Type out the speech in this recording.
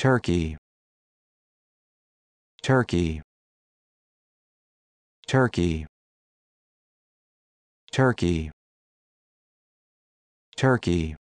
Turkey Turkey Turkey Turkey Turkey